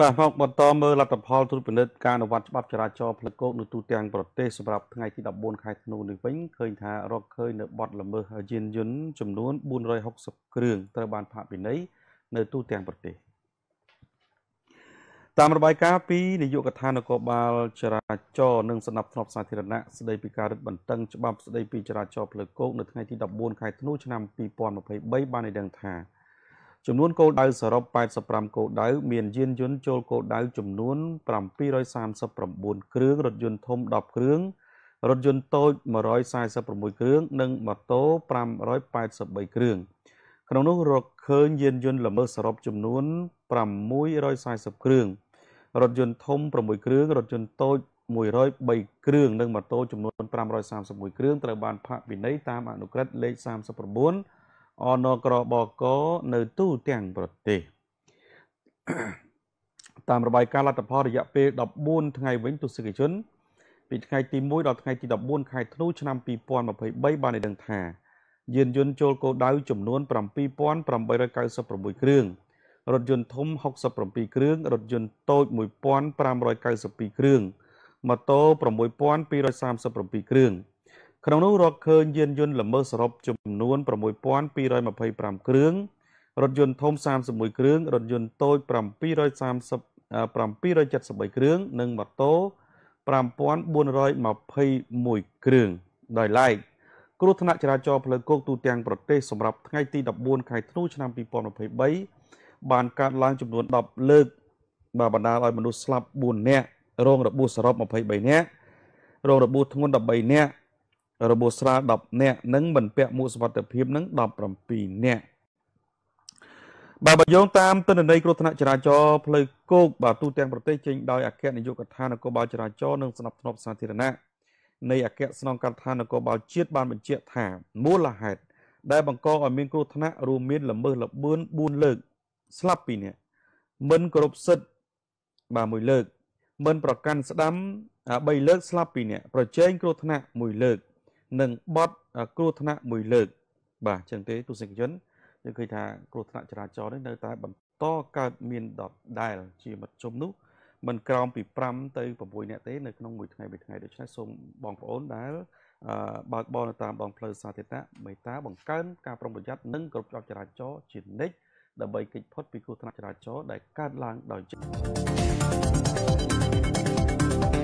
បាទមកបន្តមើលលទ្ធផលត្រួតពិនិត្យការអនុវត្តច្បាប់ចរាចរណ៍ផ្លូវគោកនៅទូទាំងប្រទេសសម្រាប់ថ្ងៃទី14ខែធ្នូនេះវិញឃើញថារកឃើញនៅបទល្មើសយានយន្តចំនួន460គ្រឿងត្រូវបានផាកពិន័យនៅទូទាំងប្រទេសតាមរបាយការណ៍ពីនាយកដ្ឋាននគរបាលចរាចរណ៍និងសណ្ដាប់ធ្នាប់សាធារណៈស្ដីពីការរឹតបន្តឹងច្បាប់ស្ដីពីចរាចរណ៍ផ្លូវគោកនៅថ្ងៃទី14ខែធ្នូឆ្នាំ2023បានឲ្យដឹងថាចំនួនគោលដៅសរុប85គោលដៅមានយានយន្តចូលគោលដៅចំនួន739គ្រឿងរថយន្តធំ10គ្រឿងរថយន្តតូច146គ្រឿងនិងម៉ូតូ583គ្រឿងក្នុងនោះរកឃើញយានយន្តល្មើសសរុបចំនួន640គ្រឿងរថយន្តធំ6គ្រឿងរថយន្តតូច103គ្រឿងនិងម៉ូតូចំនួន531គ្រឿងត្រូវបានផាកពិន័យតាមអនុក្រឹត្យលេខ39អនក្របកនៅទូទាំងប្រទេសតាមរបាយការណ៍លទ្ធផលរយៈពេល14ថ្ងៃវិញទស្សនិកជនពីថ្ងៃទី1ដល់ថ្ងៃទី14ខែធ្នូឆ្នាំ2023បានដឹងថា យានយន្តចូលគោលដៅចំនួន7896គ្រឿងរថយន្តធំ67គ្រឿងរថយន្តតូច1592គ្រឿងម៉ូតូ6237គ្រឿងក្នុងនោះរកឃើញយានយន្តល្មើសសរុបចំនួន6225គ្រឿងរថយន្តធំ31គ្រឿងរថយន្តតូច730 773គ្រឿងនិងម៉ូតូ5421គ្រឿងដោយឡែកគ្រោះថ្នាក់ចរាចរណ៍ផ្លូវគោកទូទាំងប្រទេសសម្រាប់ថ្ងៃទី14ខែធ្នូឆ្នាំ2023បានកើនឡើងចំនួន10លើកបានបណ្ដាលឲ្យមនុស្សស្លាប់4នាក់រងរបួសសរុប23នាក់រងរបួសធ្ងន់13នាក់របួសស្រាល10នាក់និងមិនពាក់មួកសុវត្ថិភាពនឹង17នាក់បាទបើយោងតាមទិន្នន័យគ្រោះថ្នាក់ចរាចរណ៍ផ្លូវគោកបាទទូទាំងប្រទេសចេញដោយអគ្គនាយកដ្ឋាននគរបាលចរាចរណ៍និងស្នប់ធ្នាប់សាធារណៈនៃអគ្គស្នងការដ្ឋាននគរបាលជាតិបានបញ្ជាក់ថាមូលហេតុដែលបង្កឲ្យមានគ្រោះថ្នាក់រួមមានល្មើសល្បឿន4លើកស្លាប់2នាក់មិនគោរពសិទ្ធិបាទ1លើក មិន ប្រកាន់ស្ដាំ3លើកស្លាប់2នាក់ប្រជែងគ្រោះថ្នាក់1លើកនិងបត់គ្រោះថ្នាក់មួយលើកបាទចឹងទេទស្សនិកជនយើងឃើញថា គ្រោះថ្នាក់ចរាចរណ៍នេះនៅតែបន្តកើតមានដដែល ជាមធ្យមនោះមិនក្រោមពី5ទៅ6នាក់ទេនៅក្នុងមួយថ្ងៃមួយថ្ងៃដូច្នេះសូមបងប្អូនដែលបើកបរនៅតាមដងផ្លូវសាធារណៈមេត្តាបង្កើនការប្រុងប្រយ័ត្ននិងគោរពច្បាប់ចរាចរណ៍ជានិច្ចដើម្បីគេចផុតពីគ្រោះថ្នាក់ចរាចរណ៍ដែលកើតឡើងដោយចិត្ត